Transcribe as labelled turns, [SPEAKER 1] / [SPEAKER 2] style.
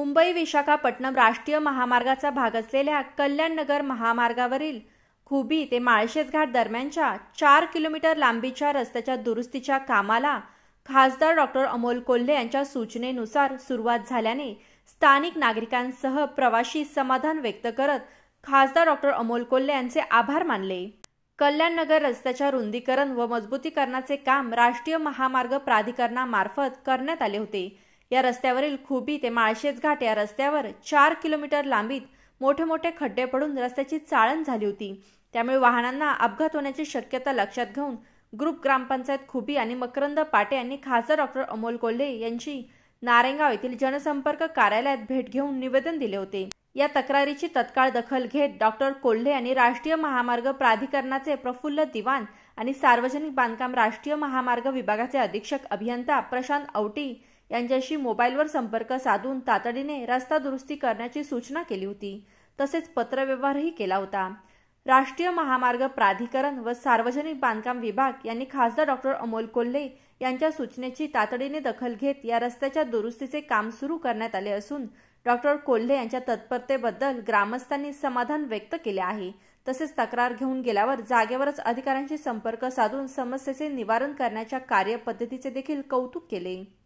[SPEAKER 1] मुंबई विशाखापट्टणम राष्ट्रीय महामार्गाचा भाग असलेल्या कल्याणनगर महामार्गावरील खुबी ते माळशेज घाट दरम्यानच्या चार किलोमीटर लांबीच्या रस्त्याच्या दुरुस्तीच्या कामाला खासदार डॉक्टर अमोल कोल्हे यांच्या सूचनेनुसार सुरुवात झाल्याने स्थानिक नागरिकांसह प्रवाशी समाधान व्यक्त करत खासदार डॉक्टर अमोल कोल्हे यांचे आभार मानले कल्याणनगर रस्त्याच्या रुंदीकरण व मजबूतीकरणाचे काम राष्ट्रीय महामार्ग प्राधिकरणामार्फत करण्यात आले होते या रस्त्यावरील खुबी ते माळशेज घाट या रस्त्यावर चार किलोमीटर लांबीत मोठे मोठे खड्डे पडून रस्त्याची चाळण झाली होती त्यामुळे वाहनांना अपघात होण्याची शक्यता लक्षात घेऊन ग्रुप ग्रामपंचायत खुबी आणि मकरंद पाटे यांनी खासदार डॉक्टर अमोल कोल्हे यांची नारेंगाव येथील जनसंपर्क कार्यालयात भेट घेऊन निवेदन दिले होते या तक्रारीची तत्काळ दखल घेत डॉक्टर कोल्हे यांनी राष्ट्रीय महामार्ग प्राधिकरणाचे प्रफुल्ल दिवाण आणि सार्वजनिक बांधकाम राष्ट्रीय महामार्ग विभागाचे अधीक्षक अभियंता प्रशांत औटी यांच्याशी मोबाईलवर संपर्क साधून तातडीने रस्ता दुरुस्ती करण्याची सूचना केली होती तसेच पत्रव्यवहारही केला होता राष्ट्रीय महामार्ग प्राधिकरण व सार्वजनिक बांधकाम विभाग यांनी खासदार डॉक्टर अमोल कोल्हे यांच्या सूचनेची तातडीने दखल घेत या रस्त्याच्या दुरुस्तीचे काम सुरू करण्यात आले असून डॉक्टर कोल्हे यांच्या तत्परतेबद्दल ग्रामस्थांनी समाधान व्यक्त केले आहे तसेच तक्रार घेऊन गेल्यावर जागेवरच अधिकाऱ्यांशी संपर्क साधून समस्येचे निवारण करण्याच्या कार्यपद्धतीचे देखील कौतुक केले